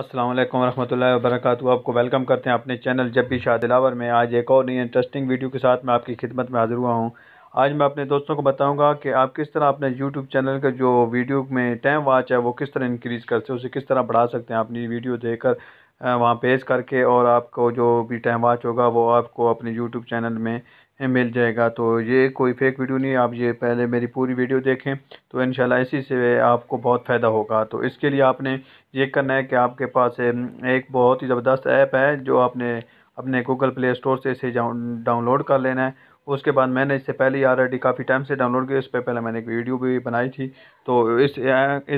अस्सलाम वालेकुम रहमतुल्लाहि व बरकातहू आपको वेलकम करते हैं अपने चैनल जब भी शाह दिलावर में आज एक और नई इंटरेस्टिंग वीडियो के साथ मैं आपकी खिदमत में हाज़िर हुआ हूँ आज मैं अपने दोस्तों को बताऊंगा कि आप किस तरह अपने YouTube चैनल के जो वीडियो में टाइम वाच है वो किस तरह इंक्रीज़ करते हैं उसे किस तरह बढ़ा सकते हैं अपनी वीडियो देखकर वहाँ पेश करके और आपको जो भी टाइम वाच होगा वो आपको अपने यूट्यूब चैनल में मिल जाएगा तो ये कोई फेक वीडियो नहीं आप ये पहले मेरी पूरी वीडियो देखें तो इन इसी से आपको बहुत फ़ायदा होगा तो इसके लिए आपने ये करना है कि आपके पास एक बहुत ही ज़बरदस्त ऐप है जो आपने अपने गूगल प्ले स्टोर से इसे डाउनलोड कर लेना है उसके बाद मैंने इससे पहले आर काफ़ी टाइम से डाउनलोड किया इस पर पहले मैंने एक वीडियो भी बनाई थी तो इस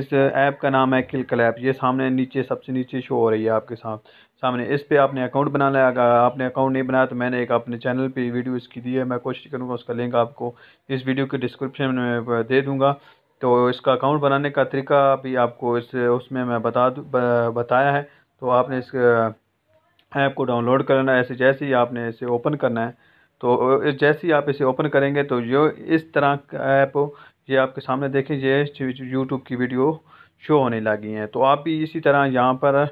इस ऐप का नाम है किल क्लैप ये सामने नीचे सबसे नीचे शो हो रही है आपके साथ सामने इस पर आपने अकाउंट बना लिया अगर आपने अकाउंट नहीं बनाया तो मैंने एक अपने चैनल पे वीडियो इसकी दी है मैं कोशिश करूँगा उसका लिंक आपको इस वीडियो के डिस्क्रिप्शन में दे दूँगा तो इसका अकाउंट बनाने का तरीका भी आपको इस उसमें मैं बता दूँ बताया है तो आपने इस ऐप को डाउनलोड करना है ऐसे जैसे ही आपने इसे ओपन करना है तो जैसे ही आप इसे ओपन करेंगे तो जो इस तरह का ऐप ये आपके सामने देखें ये यूट्यूब की वीडियो शो होने लगी हैं तो आप भी इसी तरह यहाँ पर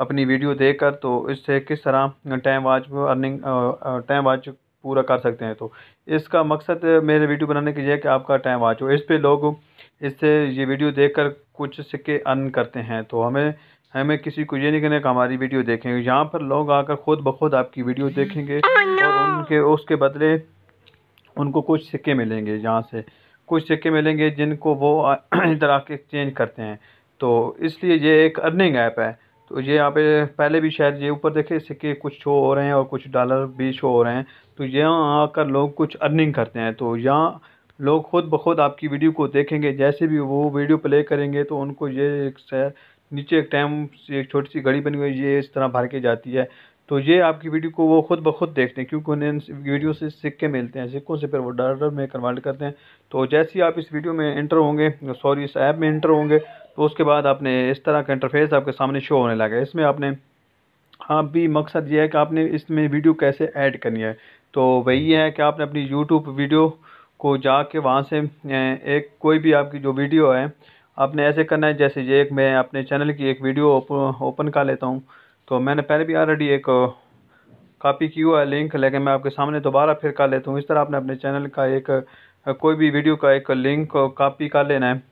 अपनी वीडियो देखकर तो इससे किस तरह time watch earning time watch पूरा कर सकते हैं तो इसका मकसद मेरे वीडियो बनाने के लिए कि आपका टाइम वाच हो इस पर लोग इससे ये वीडियो देखकर कुछ सिक्के अर्न करते हैं तो हमें हमें किसी को ये नहीं कहना कि हमारी वीडियो देखेंगे यहाँ पर लोग आकर खुद ब खुद आपकी वीडियो देखेंगे oh, और उनके उसके बदले उनको कुछ सिक्के मिलेंगे यहाँ से कुछ सिक्के मिलेंगे जिनको वो इधर आके एक्सचेंज करते हैं तो इसलिए ये एक अर्निंग ऐप है तो ये यहाँ पे पहले भी शायद ये ऊपर देखे सिक्के कुछ शो हो रहे हैं और कुछ डॉलर भी शो हो रहे हैं तो यहाँ आकर लोग कुछ अर्निंग करते हैं तो यहाँ लोग खुद ब खुद आपकी वीडियो को देखेंगे जैसे भी वो वीडियो प्ले करेंगे तो उनको ये एक नीचे एक टाइम एक छोटी सी घड़ी बनी हुई ये इस तरह भर के जाती है तो ये आपकी वीडियो को वो खुद ब खुद देखते हैं क्योंकि उन्हें वीडियो से सिक्के मिलते हैं सिक्कों से फिर वो डर में कन्वर्ट करते हैं तो जैसे ही आप इस वीडियो में इंटर होंगे सॉरी इस ऐप में इंटर होंगे तो उसके बाद आपने इस तरह का इंटरफेस आपके सामने शो होने लगा इसमें आपने आप हाँ, भी मकसद ये है कि आपने इसमें वीडियो कैसे ऐड करनी है तो वही है कि आपने अपनी यूट्यूब वीडियो को जाके वहाँ से एक कोई भी आपकी जो वीडियो है आपने ऐसे करना है जैसे ये एक मैं अपने चैनल की एक वीडियो ओपन कर लेता हूँ तो मैंने पहले भी ऑलरेडी एक कॉपी की हुआ है लिंक लेकिन मैं आपके सामने दोबारा फिर कर लेता हूँ इस तरह आपने अपने चैनल का एक कोई भी वीडियो का एक लिंक कॉपी कर लेना है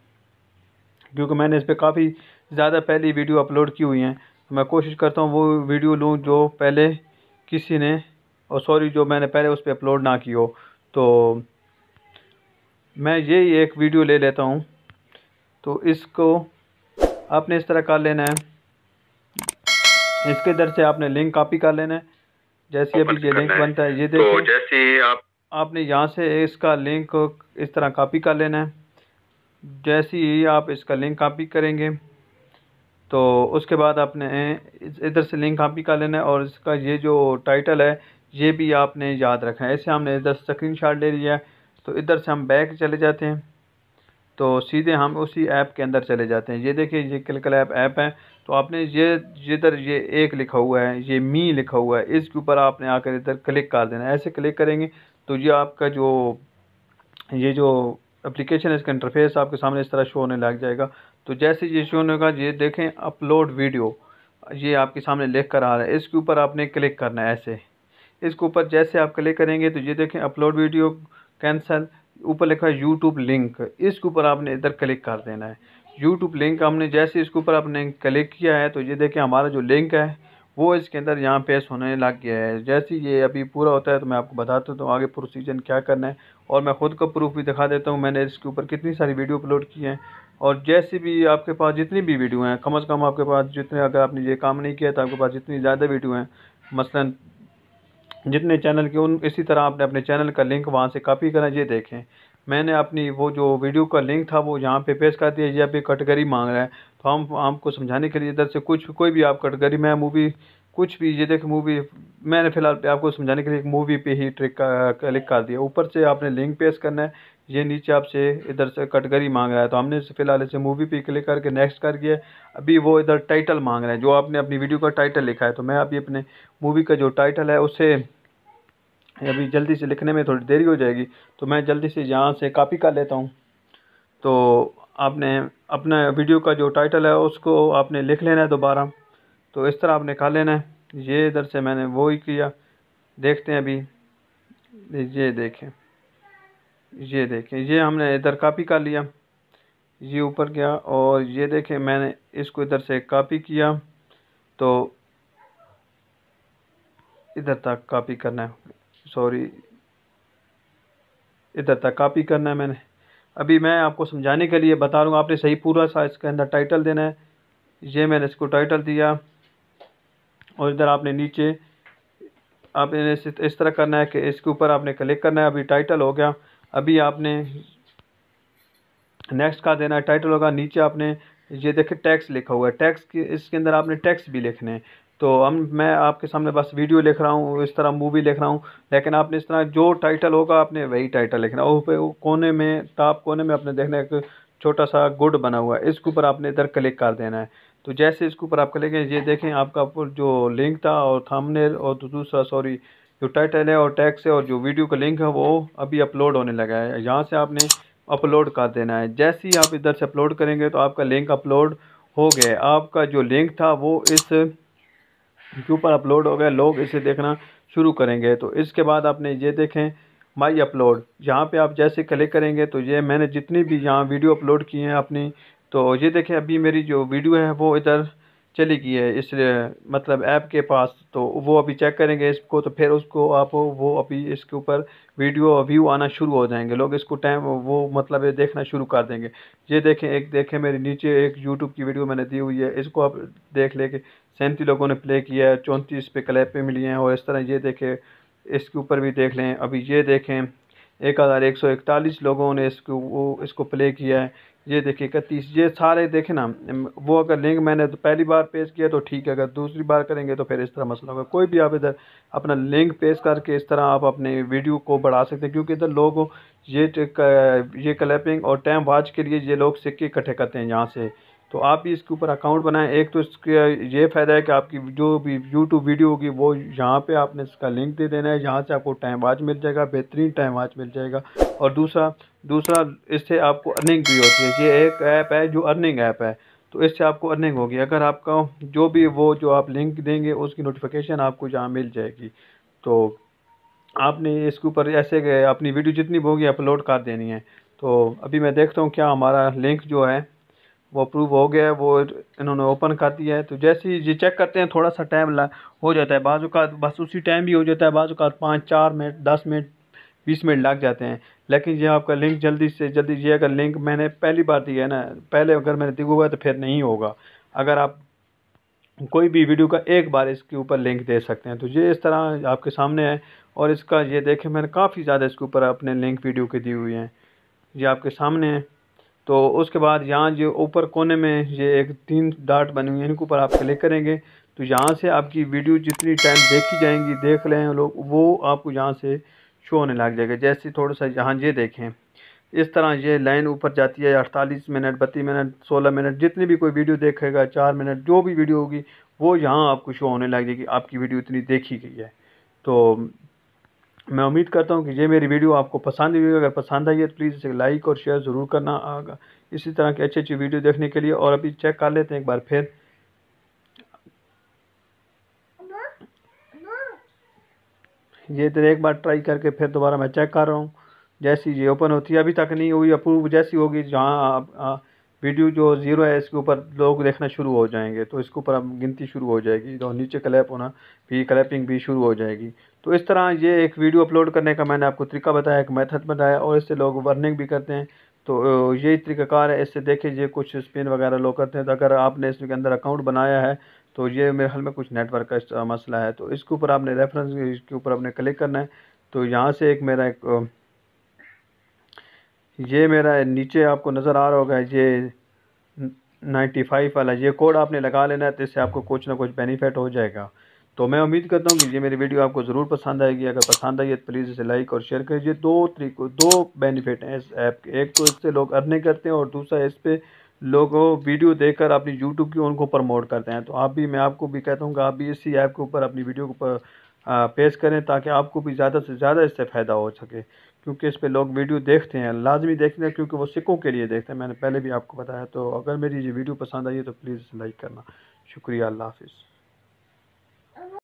क्योंकि मैंने इस पर काफ़ी ज़्यादा पहली वीडियो अपलोड की हुई हैं तो मैं कोशिश करता हूँ वो वीडियो लूँ जो पहले किसी ने और सॉरी जो मैंने पहले उस पर अपलोड ना की हो तो मैं यही एक वीडियो ले लेता हूँ तो इसको आपने इस तरह कर लेना है इसके इधर से आपने लिंक कॉपी कर लेना है जैसे अभी ये लिंक बनता है ये देखो तो जैसे आप आपने यहाँ से इसका लिंक इस तरह कॉपी कर लेना है जैसे ही आप इसका लिंक कॉपी करेंगे तो उसके बाद आपने इधर से लिंक कॉपी कर लेना है और इसका ये जो टाइटल है ये भी आपने याद रखना है ऐसे हमने इधर स्क्रीन शॉट ले लिया है तो इधर से हम बैक चले जाते हैं तो सीधे हम उसी ऐप के अंदर चले जाते हैं ये देखिए ये क्लिकल ऐप ऐप है तो आपने ये जिधर ये एक लिखा हुआ है ये मी लिखा हुआ है इसके ऊपर आपने आकर इधर क्लिक कर देना ऐसे क्लिक करेंगे तो ये आपका जो ये जो एप्लीकेशन है इसका इंटरफेस आपके सामने इस तरह शो होने लग जाएगा तो जैसे ये शो होने का ये देखें अपलोड वीडियो ये आपके सामने लिख कर आ रहा है इसके ऊपर आपने क्लिक करना है ऐसे इसके ऊपर जैसे आप क्लिक करेंगे तो ये देखें अपलोड वीडियो कैंसल ऊपर लिखा है यूट्यूब लिंक इसके ऊपर आपने इधर क्लिक कर देना है यूट्यूब लिंक हमने जैसे इसके ऊपर आपने क्लिक किया है तो ये देखें हमारा जो लिंक है वो इसके अंदर यहाँ पेश होने लग गया है जैसे ये अभी पूरा होता है तो मैं आपको बताता हूँ आगे प्रोसीजर क्या करना है और मैं ख़ुद का प्रूफ भी दिखा देता हूँ मैंने इसके ऊपर कितनी सारी वीडियो अपलोड की है और जैसे भी आपके पास जितनी भी वीडियो हैं कम अज़ कम आपके पास जितने अगर आपने ये काम नहीं किया तो आपके पास जितनी ज़्यादा वीडियो हैं मसलन जितने चैनल के उन इसी तरह आपने अपने चैनल का लिंक वहाँ से कॉपी करें ये देखें मैंने अपनी वो जो वीडियो का लिंक था वो यहाँ पे पेश कर दिया ये पे कटगरी मांग रहा है तो हम आपको समझाने के लिए इधर से कुछ कोई भी आप कटगरी में मूवी कुछ भी ये देखें मूवी मैंने फ़िलहाल आपको समझाने के लिए एक मूवी पे ही ट्रिक क्लिक कर दिया ऊपर से आपने लिंक पेश करना है ये नीचे आपसे इधर से कटगरी मांग रहा है तो हमने इसे फिलहाल इसे मूवी पे क्लिक करके नेक्स्ट कर दिया अभी वो इधर टाइटल मांग रहे हैं जो आपने अपनी वीडियो का टाइटल लिखा है तो मैं अभी अपने मूवी का जो टाइटल है उसे अभी जल्दी से लिखने में थोड़ी देरी हो जाएगी तो मैं जल्दी से यहाँ से कापी कर लेता हूँ तो आपने अपने वीडियो का जो टाइटल है उसको आपने लिख लेना है दोबारा तो इस तरह आपने खा लेना है ये इधर से मैंने वो ही किया देखते हैं अभी ये देखें ये देखें ये हमने इधर कापी कर लिया ये ऊपर गया और ये देखें मैंने इसको इधर से कापी किया तो इधर तक कापी करना है सॉरी इधर तक कापी करना है मैंने अभी मैं आपको समझाने के लिए बता रहा आपने सही पूरा सा इसके अंदर टाइटल देना है ये मैंने इसको टाइटल दिया और इधर आपने नीचे आपने इस तरह करना है कि इसके ऊपर आपने क्लिक करना है अभी टाइटल हो गया अभी आपने नेक्स्ट का देना है टाइटल होगा नीचे आपने ये देखे टैक्स लिखा हुआ है टैक्स के इसके अंदर आपने टैक्स भी लिखने हैं तो हम मैं आपके सामने बस वीडियो लिख रहा हूँ इस तरह मूवी लिख रहा हूँ लेकिन आपने इस तरह जो टाइटल होगा आपने वही टाइटल लिखना और कोने में टॉप कोने में आपने देखना एक छोटा सा गुड बना हुआ है इसके ऊपर आपने इधर क्लिक कर देना है तो जैसे इसके ऊपर आप क्लिक ये देखें आपका जो लिंक था और थामनेल और दूसरा सॉरी जो टाइटल है और टैक्स है और जो वीडियो का लिंक है वो अभी अपलोड होने लगा है यहाँ से आपने अपलोड कर देना है जैसे ही आप इधर से अपलोड करेंगे तो आपका लिंक अपलोड हो गया आपका जो लिंक था वो इस के ऊपर अपलोड हो गया लोग इसे देखना शुरू करेंगे तो इसके बाद आपने ये देखें माई अपलोड यहाँ पे आप जैसे क्लिक करेंगे तो ये मैंने जितनी भी यहाँ वीडियो अपलोड की हैं अपनी तो ये देखें अभी मेरी जो वीडियो है वो इधर चली गई है इस मतलब ऐप के पास तो वो अभी चेक करेंगे इसको तो फिर उसको आप वो अभी इसके ऊपर वीडियो व्यू आना शुरू हो जाएंगे लोग इसको टाइम वो मतलब ये देखना शुरू कर देंगे ये देखें एक देखें मेरे नीचे एक यूट्यूब की वीडियो मैंने दी हुई है इसको आप देख ले कि सैंतीस लोगों ने प्ले किया है चौंतीस पे क्लैपें मिली हैं और इस तरह ये देखें इसके ऊपर भी देख लें अभी ये देखें एक हज़ार एक सौ इकतालीस लोगों ने इसको वो इसको प्ले किया है ये देखिए इकतीस ये सारे देखे ना वो अगर लिंक मैंने तो पहली बार पेश किया तो ठीक है अगर दूसरी बार करेंगे तो फिर इस तरह मसला होगा कोई भी आप इधर अपना लिंक पेश करके इस तरह आप अपने वीडियो को बढ़ा सकते हैं क्योंकि इधर लोग ये ये क्लैपिंग और टाइम वाच के लिए ये लोग सिक्के इकट्ठे करते हैं यहाँ से तो आप भी इसके ऊपर अकाउंट बनाएं एक तो इसका ये फ़ायदा है कि आपकी जो भी यूट्यूब वीडियो होगी वो यहाँ पे आपने इसका लिंक दे देना है यहाँ से आपको टाइम वाच मिल जाएगा बेहतरीन टाइम वाच मिल जाएगा और दूसरा दूसरा इससे आपको अर्निंग भी होती है ये एक ऐप है जो अर्निंग ऐप है तो इससे आपको अर्निंग होगी अगर आपका जो भी वो जो आप लिंक देंगे उसकी नोटिफिकेशन आपको यहाँ मिल जाएगी तो आपने इसके ऊपर ऐसे अपनी वीडियो जितनी भी होगी अपलोड कर देनी है तो अभी मैं देखता हूँ क्या हमारा लिंक जो है वो अप्रूव हो गया है वो इन्होंने ओपन कर दिया है तो जैसे ही ये चेक करते हैं थोड़ा सा टाइम ला हो जाता है बाज़ का बस उसी टाइम भी हो जाता है बाज़ अवत पाँच चार मिनट दस मिनट बीस मिनट लग जाते हैं लेकिन ये आपका लिंक जल्दी से जल्दी ये अगर लिंक मैंने पहली बार दिया है ना पहले अगर मैंने दिया हुआ तो फिर नहीं होगा अगर आप कोई भी वीडियो का एक बार इसके ऊपर लिंक दे सकते हैं तो ये इस तरह आपके सामने है और इसका ये देखें मैंने काफ़ी ज़्यादा इसके ऊपर अपने लिंक वीडियो के दी हुई हैं ये आपके सामने है तो उसके बाद यहाँ जो ऊपर कोने में ये एक तीन डाट बनी हुई है इनके ऊपर आप क्लिक करेंगे तो यहाँ से आपकी वीडियो जितनी टाइम देखी जाएंगी देख रहे हैं लोग वो आपको यहाँ से शो होने लग जाएगा जैसे थोड़ा सा यहाँ ये देखें इस तरह ये लाइन ऊपर जाती है अड़तालीस मिनट बत्तीस मिनट सोलह मिनट जितनी भी कोई वीडियो देखेगा चार मिनट जो भी वीडियो होगी वो यहाँ आपको शो होने लग जाएगी आपकी वीडियो इतनी देखी गई है तो मैं उम्मीद करता हूँ कि ये मेरी वीडियो आपको पसंद आई होगी अगर पसंद आई है तो प्लीज़ इसे लाइक और शेयर ज़रूर करना आगा इसी तरह की अच्छी अच्छी वीडियो देखने के लिए और अभी चेक कर लेते हैं एक बार फिर ये तो एक बार ट्राई करके फिर दोबारा मैं चेक कर रहा हूँ जैसी ये ओपन होती है अभी तक नहीं हुई अप्रूव जैसी होगी जहाँ वीडियो जो ज़ीरो है इसके ऊपर लोग देखना शुरू हो जाएंगे तो इसके ऊपर अब गिनती शुरू हो जाएगी और तो नीचे क्लैप होना भी क्लैपिंग भी शुरू हो जाएगी तो इस तरह ये एक वीडियो अपलोड करने का मैंने आपको तरीका बताया एक मेथड बताया और इससे लोग वर्निंग भी करते हैं तो यही तरीकाकार है इससे देखें ये कुछ स्पिन वगैरह लोग करते हैं तो अगर आपने इसके अंदर अकाउंट बनाया है तो ये मेरे हाल में कुछ नेटवर्क का मसला है तो इसके ऊपर आपने रेफरेंस के ऊपर आपने क्लिक करना है तो यहाँ से एक मेरा एक ये मेरा नीचे आपको नज़र आ रहा होगा ये 95 वाला ये कोड आपने लगा लेना है तो इससे आपको कुछ ना कुछ बेनिफिट हो जाएगा तो मैं उम्मीद करता हूँ कि ये मेरी वीडियो आपको ज़रूर पसंद आएगी अगर पसंद आई है तो प्लीज़ इसे लाइक और शेयर करिए दो तरीकों दो बेनिफिट हैं इस ऐप के एक तो इससे लोग अर्निंग करते हैं और दूसरा इस पर लोग वीडियो देखकर अपनी यूट्यूब की उनको प्रमोट करते हैं तो आप भी मैं आपको भी कहता हूँ कि आप भी इसी ऐप के ऊपर अपनी वीडियो को पेश करें ताकि आपको भी ज़्यादा से ज़्यादा इससे फ़ायदा हो सके क्योंकि इस पर लोग वीडियो देखते हैं लाजमी देखते हैं क्योंकि वो सिखों के लिए देखते हैं मैंने पहले भी आपको बताया तो अगर मेरी ये वीडियो पसंद आई है तो प्लीज़ लाइक करना शुक्रिया अल्लाह हाफिज़